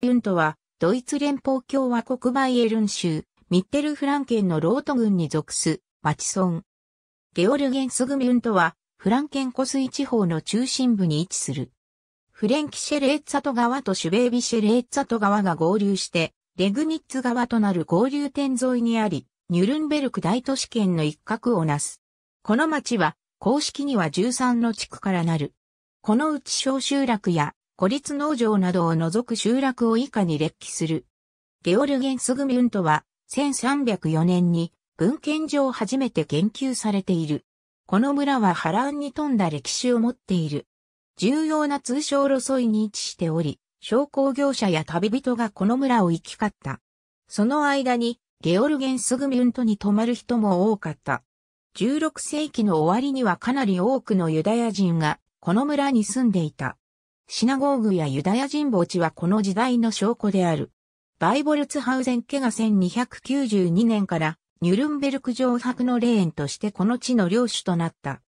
ユントは、ドイツ連邦共和国バイエルン州、ミッテルフランケンのロート郡に属す、町村。ゲオルゲンスグミュントは、フランケン湖水地方の中心部に位置する。フレンキシェレッツァト川とシュベービシェレッツァト川が合流して、レグニッツ川となる合流点沿いにあり、ニュルンベルク大都市圏の一角をなす。この町は、公式には13の地区からなる。このうち小集落や孤立農場などを除く集落を以下に列記する。ゲオルゲンスグミュントは、1304年に文献上初めて研究されている。この村は波乱に富んだ歴史を持っている。重要な通商路沿いに位置しており、商工業者や旅人がこの村を行き交った。その間に、ゲオルゲンスグミュントに泊まる人も多かった。16世紀の終わりにはかなり多くのユダヤ人がこの村に住んでいた。シナゴーグやユダヤ人墓地はこの時代の証拠である。バイボルツハウゼン家が1292年からニュルンベルク城白の霊園としてこの地の領主となった。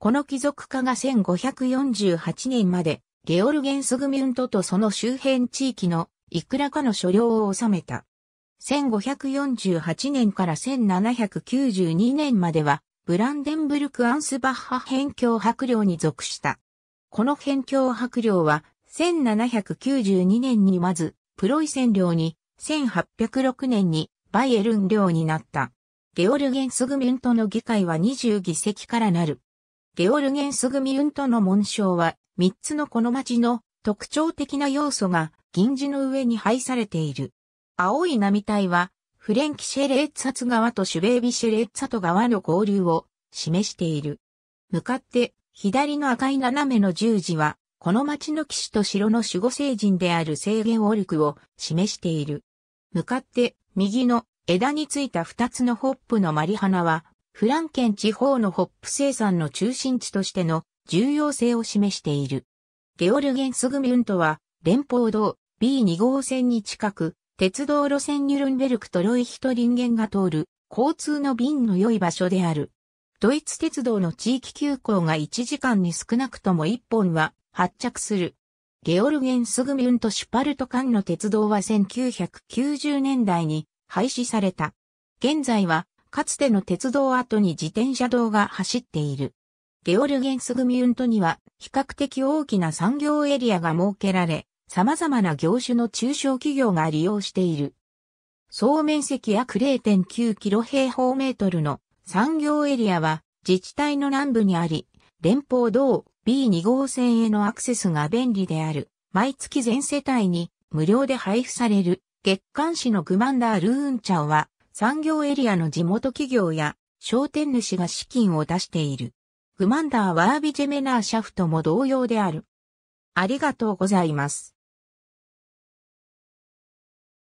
この貴族家が1548年までゲオルゲンスグミュントとその周辺地域のいくらかの所領を収めた。1548年から1792年まではブランデンブルク・アンスバッハ辺境白領に属した。この辺境白領は、1792年にまず、プロイセン領に、1806年に、バイエルン領になった。ゲオルゲンスグミュントの議会は20議席からなる。ゲオルゲンスグミュントの紋章は、3つのこの町の特徴的な要素が銀字の上に配されている。青い波帯は、フレンキシェレッツァツ川とシュベービシェレッツァト川の合流を示している。向かって左の赤い斜めの十字は、この町の騎士と城の守護聖人である制限オルクを示している。向かって、右の枝についた二つのホップのマリハナは、フランケン地方のホップ生産の中心地としての重要性を示している。ゲオルゲンスグミュントは、連邦道 B2 号線に近く、鉄道路線ニュルンベルクとロイヒトリンゲンが通る、交通の便の良い場所である。ドイツ鉄道の地域急行が1時間に少なくとも1本は発着する。ゲオルゲンスグミュントシュパルト間の鉄道は1990年代に廃止された。現在はかつての鉄道跡に自転車道が走っている。ゲオルゲンスグミュントには比較的大きな産業エリアが設けられ、様々な業種の中小企業が利用している。総面積約0.9キロ平方メートルの産業エリアは自治体の南部にあり、連邦道 B2 号線へのアクセスが便利である。毎月全世帯に無料で配布される月刊誌のグマンダールーンチャオは産業エリアの地元企業や商店主が資金を出している。グマンダーワービジェメナーシャフトも同様である。ありがとうございます。